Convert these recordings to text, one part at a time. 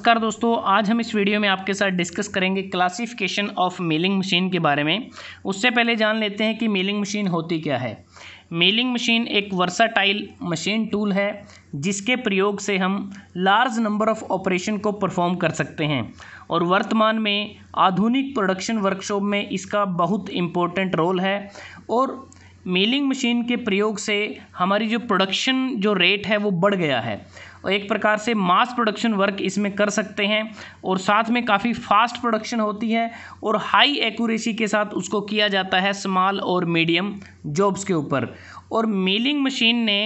नमस्कार दोस्तों आज हम इस वीडियो में आपके साथ डिस्कस करेंगे क्लासिफिकेशन ऑफ मेलिंग मशीन के बारे में उससे पहले जान लेते हैं कि मेलिंग मशीन होती क्या है मेलिंग मशीन एक वर्साटाइल मशीन टूल है जिसके प्रयोग से हम लार्ज नंबर ऑफ ऑपरेशन को परफॉर्म कर सकते हैं और वर्तमान में आधुनिक प्रोडक्शन वर्कशॉप में इसका बहुत इम्पोर्टेंट रोल है और मेलिंग मशीन के प्रयोग से हमारी जो प्रोडक्शन जो रेट है वो बढ़ गया है और एक प्रकार से मास प्रोडक्शन वर्क इसमें कर सकते हैं और साथ में काफ़ी फास्ट प्रोडक्शन होती है और हाई एक्यूरेसी के साथ उसको किया जाता है स्मॉल और मीडियम जॉब्स के ऊपर और मिलिंग मशीन ने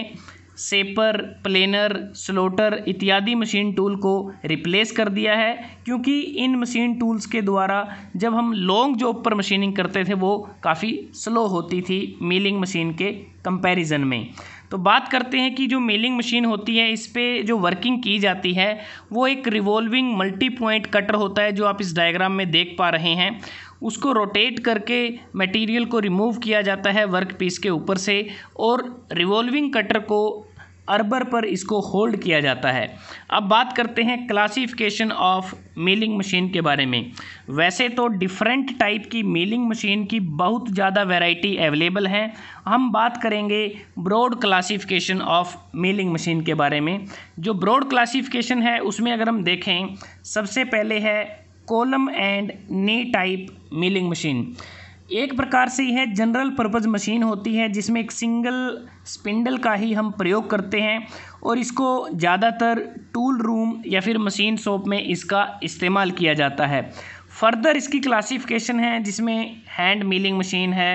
सेपर प्लेनर स्लोटर इत्यादि मशीन टूल को रिप्लेस कर दिया है क्योंकि इन मशीन टूल्स के द्वारा जब हम लॉन्ग जॉब पर मशीनिंग करते थे वो काफ़ी स्लो होती थी मिलिंग मशीन के कंपैरिजन में तो बात करते हैं कि जो मिलिंग मशीन होती है इस पर जो वर्किंग की जाती है वो एक रिवॉल्विंग मल्टी पॉइंट कटर होता है जो आप इस डायग्राम में देख पा रहे हैं उसको रोटेट करके मटेरियल को रिमूव किया जाता है वर्क पीस के ऊपर से और रिवॉल्विंग कटर को अरबर पर इसको होल्ड किया जाता है अब बात करते हैं क्लासिफिकेशन ऑफ मीलिंग मशीन के बारे में वैसे तो डिफरेंट टाइप की मीलिंग मशीन की बहुत ज़्यादा वैरायटी अवेलेबल है हम बात करेंगे broad classification of milling machine के बारे में जो ब्रॉड क्लासिफिकेशन है उसमें अगर हम देखें सबसे पहले है column and knee type milling machine एक प्रकार से यह जनरल पर्पज़ मशीन होती है जिसमें एक सिंगल स्पिंडल का ही हम प्रयोग करते हैं और इसको ज़्यादातर टूल रूम या फिर मशीन शॉप में इसका इस्तेमाल किया जाता है फर्दर इसकी क्लासिफिकेशन है जिसमें हैंड मिलिंग मशीन है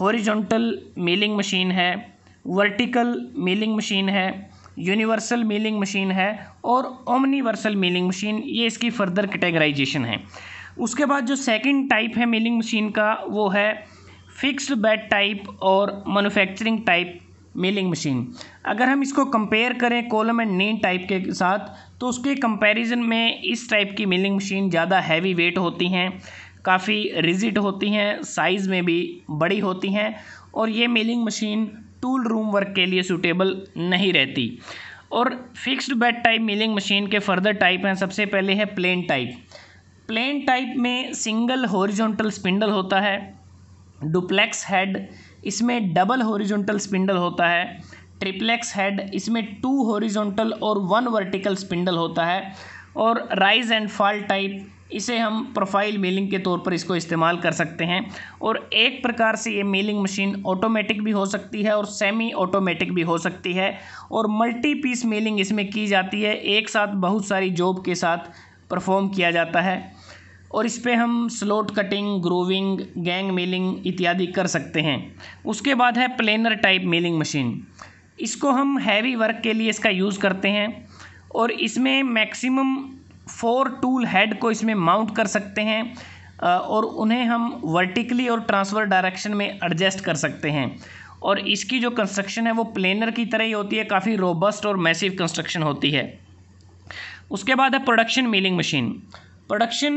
हॉरिजॉन्टल मिलिंग मशीन है वर्टिकल मिलिंग मशीन है यूनिवर्सल मिलिंग मशीन है और ओमनीवर्सल मिलिंग मशीन ये इसकी फर्दर कैटेगराइजेशन है उसके बाद जो सेकंड टाइप है मिलिंग मशीन का वो है फिक्स्ड बेड टाइप और मैन्युफैक्चरिंग टाइप मिलिंग मशीन अगर हम इसको कंपेयर करें कॉलम एंड नीन टाइप के साथ तो उसके कंपैरिजन में इस टाइप की मिलिंग मशीन ज़्यादा हैवी वेट होती हैं काफ़ी रिजिड होती हैं साइज़ में भी बड़ी होती हैं और ये milling machine tool room work के लिए सूटेबल नहीं रहती और fixed bed type milling machine के फर्दर टाइप हैं सबसे पहले है प्लेन टाइप प्लेन टाइप में सिंगल हॉरिजॉन्टल स्पिंडल होता है डुप्लेक्स हेड इसमें डबल हॉरिजॉन्टल स्पिंडल होता है ट्रिप्लेक्स हेड इसमें टू हॉरिजॉन्टल और वन वर्टिकल स्पिंडल होता है और राइज एंड फॉल टाइप इसे हम प्रोफाइल मेलिंग के तौर पर इसको इस्तेमाल कर सकते हैं और एक प्रकार से ये मेलिंग मशीन ऑटोमेटिक भी हो सकती है और सेमी ऑटोमेटिक भी हो सकती है और मल्टी पीस मेलिंग इसमें की जाती है एक साथ बहुत सारी जॉब के साथ परफॉर्म किया जाता है और इस पर हम slot cutting grooving gang milling इत्यादि कर सकते हैं उसके बाद है प्लेनर टाइप मिलिंग मशीन इसको हम हैवी वर्क के लिए इसका यूज़ करते हैं और इसमें मैक्सिमम फोर टूल हेड को इसमें माउंट कर सकते हैं और उन्हें हम वर्टिकली और ट्रांसफर डायरेक्शन में एडजस्ट कर सकते हैं और इसकी जो कंस्ट्रक्शन है वो प्लेनर की तरह ही होती है काफ़ी रोबस्ट और मैसिव कंस्ट्रक्शन होती है उसके बाद है production milling machine production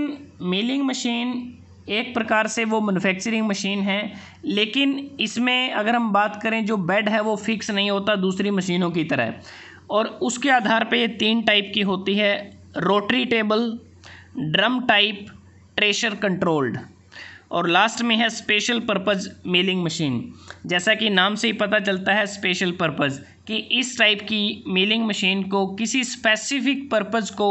milling machine एक प्रकार से वो मैन्युफैक्चरिंग मशीन है लेकिन इसमें अगर हम बात करें जो बेड है वो फिक्स नहीं होता दूसरी मशीनों की तरह और उसके आधार पे ये तीन टाइप की होती है rotary table drum type tracer controlled और लास्ट में है स्पेशल पर्पज़ मेलिंग मशीन जैसा कि नाम से ही पता चलता है स्पेशल पर्पज़ कि इस टाइप की मेलिंग मशीन को किसी स्पेसिफिक पर्पज़ को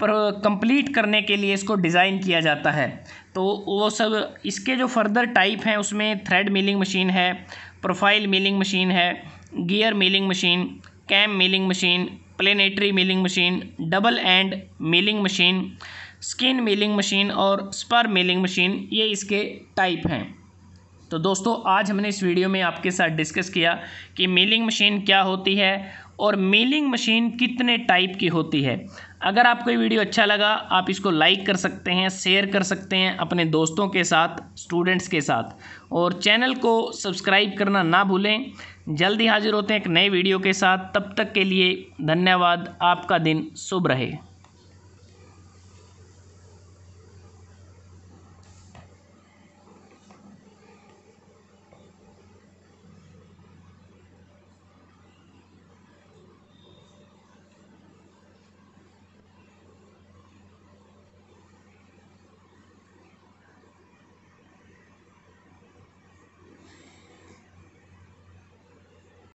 पर कंप्लीट करने के लिए इसको डिज़ाइन किया जाता है तो वो सब इसके जो फर्दर टाइप हैं उसमें थ्रेड मिलिंग मशीन है प्रोफाइल मिलिंग मशीन है gear milling machine cam milling machine planetary milling machine double end milling machine skin milling machine और स्पर मिलिंग मशीन ये इसके टाइप हैं तो दोस्तों आज हमने इस वीडियो में आपके साथ डिस्कस किया कि मिलिंग मशीन क्या होती है और मिलिंग मशीन कितने टाइप की होती है अगर आपको ये वीडियो अच्छा लगा आप इसको लाइक कर सकते हैं शेयर कर सकते हैं अपने दोस्तों के साथ स्टूडेंट्स के साथ और चैनल को सब्सक्राइब करना ना भूलें जल्दी हाजिर होते हैं एक नए वीडियो के साथ तब तक के लिए धन्यवाद आपका दिन शुभ रहे